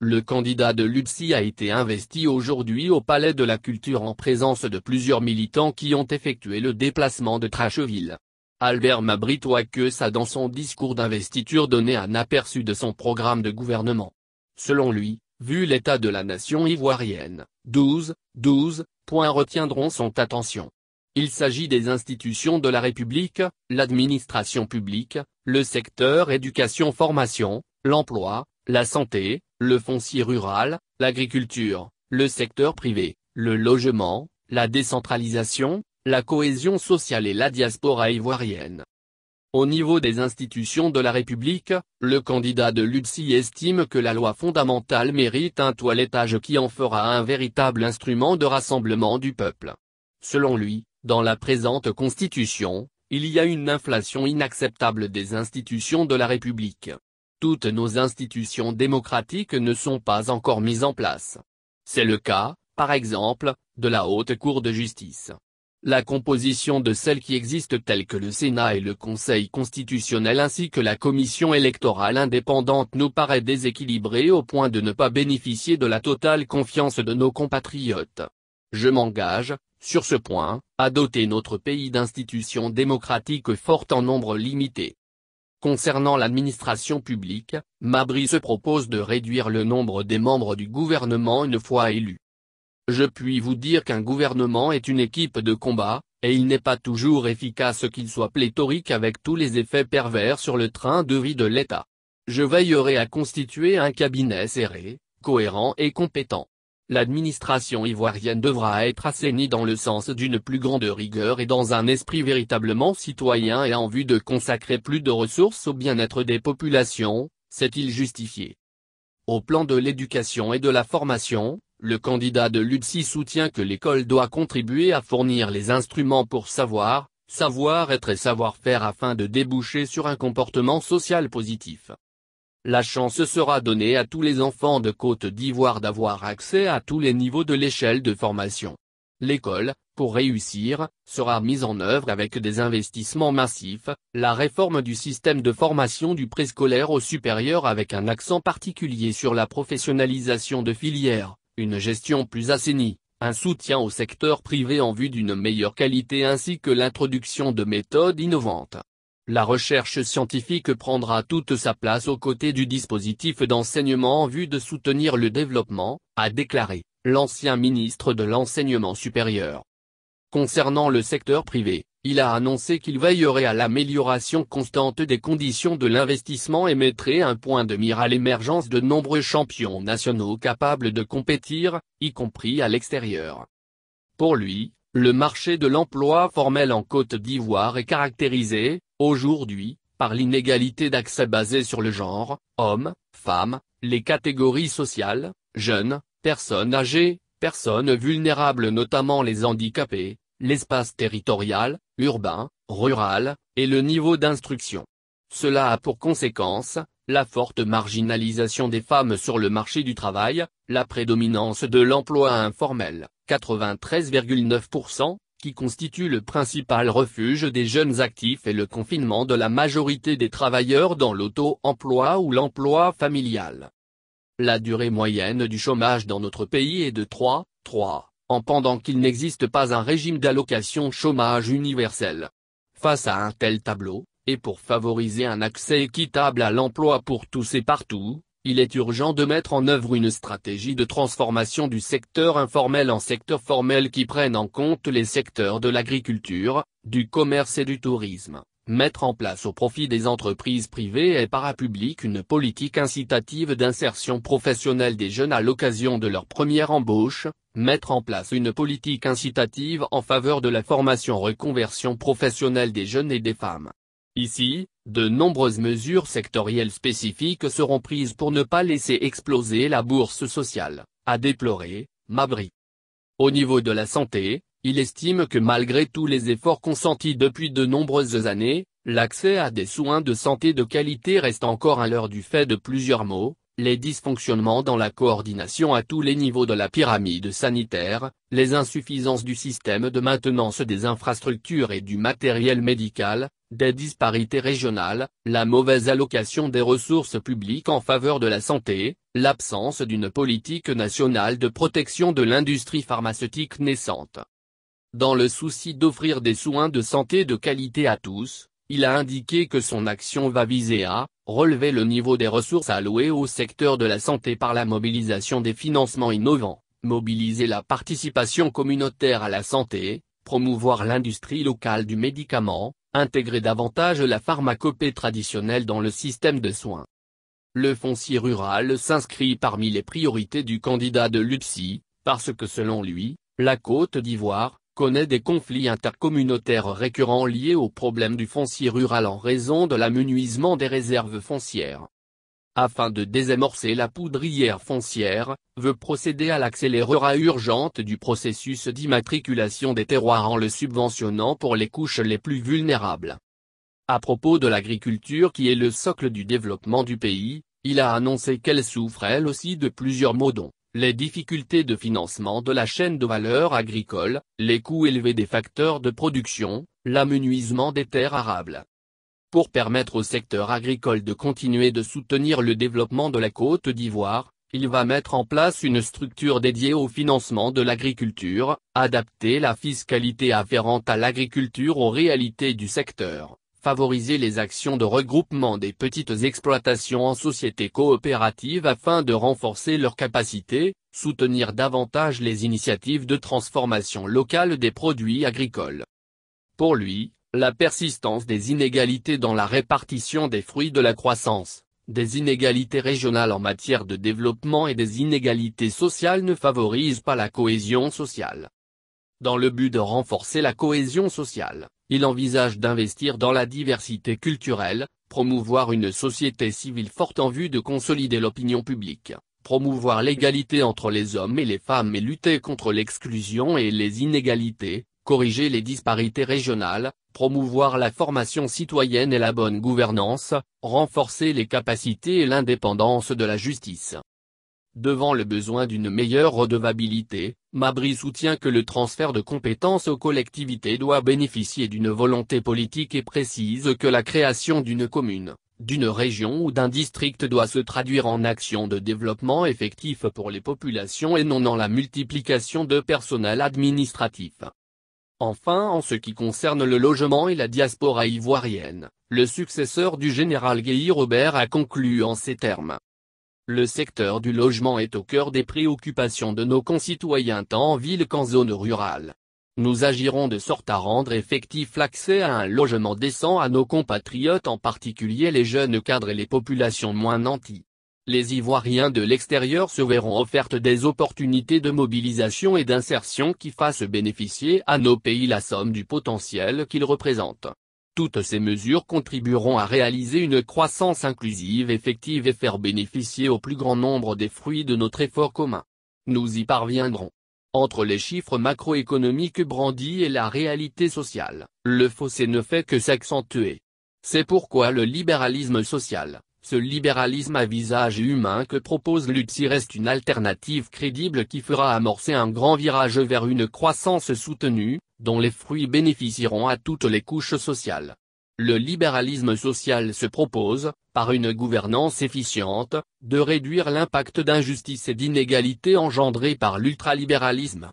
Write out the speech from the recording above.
Le candidat de l'UDSI a été investi aujourd'hui au Palais de la Culture en présence de plusieurs militants qui ont effectué le déplacement de Tracheville. Albert mabrit a dans son discours d'investiture donné un aperçu de son programme de gouvernement. Selon lui, vu l'état de la nation ivoirienne, 12, 12 points retiendront son attention. Il s'agit des institutions de la République, l'administration publique, le secteur éducation-formation, l'emploi, la santé, le foncier rural, l'agriculture, le secteur privé, le logement, la décentralisation, la cohésion sociale et la diaspora ivoirienne. Au niveau des institutions de la République, le candidat de l'UDSI estime que la loi fondamentale mérite un toilettage qui en fera un véritable instrument de rassemblement du peuple. Selon lui, dans la présente constitution, il y a une inflation inacceptable des institutions de la République toutes nos institutions démocratiques ne sont pas encore mises en place. C'est le cas, par exemple, de la Haute Cour de justice. La composition de celles qui existent telles que le Sénat et le Conseil constitutionnel ainsi que la Commission électorale indépendante nous paraît déséquilibrée au point de ne pas bénéficier de la totale confiance de nos compatriotes. Je m'engage, sur ce point, à doter notre pays d'institutions démocratiques fortes en nombre limité. Concernant l'administration publique, Mabry se propose de réduire le nombre des membres du gouvernement une fois élu. Je puis vous dire qu'un gouvernement est une équipe de combat, et il n'est pas toujours efficace qu'il soit pléthorique avec tous les effets pervers sur le train de vie de l'État. Je veillerai à constituer un cabinet serré, cohérent et compétent l'administration ivoirienne devra être assainie dans le sens d'une plus grande rigueur et dans un esprit véritablement citoyen et en vue de consacrer plus de ressources au bien-être des populations, cest il justifié. Au plan de l'éducation et de la formation, le candidat de l'UDSI soutient que l'école doit contribuer à fournir les instruments pour savoir, savoir être et savoir faire afin de déboucher sur un comportement social positif. La chance sera donnée à tous les enfants de Côte d'Ivoire d'avoir accès à tous les niveaux de l'échelle de formation. L'école, pour réussir, sera mise en œuvre avec des investissements massifs, la réforme du système de formation du préscolaire au supérieur avec un accent particulier sur la professionnalisation de filières, une gestion plus assainie, un soutien au secteur privé en vue d'une meilleure qualité ainsi que l'introduction de méthodes innovantes la recherche scientifique prendra toute sa place aux côtés du dispositif d'enseignement en vue de soutenir le développement, a déclaré, l'ancien ministre de l'enseignement supérieur. Concernant le secteur privé, il a annoncé qu'il veillerait à l'amélioration constante des conditions de l'investissement et mettrait un point de mire à l'émergence de nombreux champions nationaux capables de compétir, y compris à l'extérieur. Pour lui, le marché de l'emploi formel en Côte d'Ivoire est caractérisé, aujourd'hui, par l'inégalité d'accès basée sur le genre, hommes, femmes, les catégories sociales, jeunes, personnes âgées, personnes vulnérables notamment les handicapés, l'espace territorial, urbain, rural, et le niveau d'instruction. Cela a pour conséquence, la forte marginalisation des femmes sur le marché du travail, la prédominance de l'emploi informel, 93,9%, qui constitue le principal refuge des jeunes actifs et le confinement de la majorité des travailleurs dans l'auto-emploi ou l'emploi familial. La durée moyenne du chômage dans notre pays est de 3,3%, en pendant qu'il n'existe pas un régime d'allocation chômage universel. Face à un tel tableau, et pour favoriser un accès équitable à l'emploi pour tous et partout, il est urgent de mettre en œuvre une stratégie de transformation du secteur informel en secteur formel qui prenne en compte les secteurs de l'agriculture, du commerce et du tourisme. Mettre en place au profit des entreprises privées et parapubliques une politique incitative d'insertion professionnelle des jeunes à l'occasion de leur première embauche, mettre en place une politique incitative en faveur de la formation reconversion professionnelle des jeunes et des femmes. Ici, de nombreuses mesures sectorielles spécifiques seront prises pour ne pas laisser exploser la bourse sociale, a déploré, Mabry. Au niveau de la santé, il estime que malgré tous les efforts consentis depuis de nombreuses années, l'accès à des soins de santé de qualité reste encore à l'heure du fait de plusieurs maux, les dysfonctionnements dans la coordination à tous les niveaux de la pyramide sanitaire, les insuffisances du système de maintenance des infrastructures et du matériel médical, des disparités régionales, la mauvaise allocation des ressources publiques en faveur de la santé, l'absence d'une politique nationale de protection de l'industrie pharmaceutique naissante. Dans le souci d'offrir des soins de santé de qualité à tous, il a indiqué que son action va viser à relever le niveau des ressources allouées au secteur de la santé par la mobilisation des financements innovants, mobiliser la participation communautaire à la santé, promouvoir l'industrie locale du médicament, intégrer davantage la pharmacopée traditionnelle dans le système de soins. Le foncier rural s'inscrit parmi les priorités du candidat de l'UPSI, parce que selon lui, la Côte d'Ivoire, connaît des conflits intercommunautaires récurrents liés aux problèmes du foncier rural en raison de l'amenuisement des réserves foncières afin de désamorcer la poudrière foncière, veut procéder à l'accélérera urgente du processus d'immatriculation des terroirs en le subventionnant pour les couches les plus vulnérables. À propos de l'agriculture qui est le socle du développement du pays, il a annoncé qu'elle souffre elle aussi de plusieurs maux dont, les difficultés de financement de la chaîne de valeur agricole, les coûts élevés des facteurs de production, l'amenuisement des terres arables. Pour permettre au secteur agricole de continuer de soutenir le développement de la Côte d'Ivoire, il va mettre en place une structure dédiée au financement de l'agriculture, adapter la fiscalité afférente à l'agriculture aux réalités du secteur, favoriser les actions de regroupement des petites exploitations en sociétés coopératives afin de renforcer leurs capacités, soutenir davantage les initiatives de transformation locale des produits agricoles. Pour lui, la persistance des inégalités dans la répartition des fruits de la croissance, des inégalités régionales en matière de développement et des inégalités sociales ne favorisent pas la cohésion sociale. Dans le but de renforcer la cohésion sociale, il envisage d'investir dans la diversité culturelle, promouvoir une société civile forte en vue de consolider l'opinion publique, promouvoir l'égalité entre les hommes et les femmes et lutter contre l'exclusion et les inégalités, corriger les disparités régionales, promouvoir la formation citoyenne et la bonne gouvernance, renforcer les capacités et l'indépendance de la justice. Devant le besoin d'une meilleure redevabilité, Mabry soutient que le transfert de compétences aux collectivités doit bénéficier d'une volonté politique et précise que la création d'une commune, d'une région ou d'un district doit se traduire en actions de développement effectif pour les populations et non en la multiplication de personnel administratif. Enfin en ce qui concerne le logement et la diaspora ivoirienne, le successeur du général Guy Robert a conclu en ces termes. Le secteur du logement est au cœur des préoccupations de nos concitoyens tant en ville qu'en zone rurale. Nous agirons de sorte à rendre effectif l'accès à un logement décent à nos compatriotes en particulier les jeunes cadres et les populations moins nantis les Ivoiriens de l'extérieur se verront offertes des opportunités de mobilisation et d'insertion qui fassent bénéficier à nos pays la somme du potentiel qu'ils représentent. Toutes ces mesures contribueront à réaliser une croissance inclusive effective et faire bénéficier au plus grand nombre des fruits de notre effort commun. Nous y parviendrons. Entre les chiffres macroéconomiques brandis et la réalité sociale, le fossé ne fait que s'accentuer. C'est pourquoi le libéralisme social, ce libéralisme à visage humain que propose Lutzi reste une alternative crédible qui fera amorcer un grand virage vers une croissance soutenue, dont les fruits bénéficieront à toutes les couches sociales. Le libéralisme social se propose, par une gouvernance efficiente, de réduire l'impact d'injustice et d'inégalités engendrées par l'ultralibéralisme.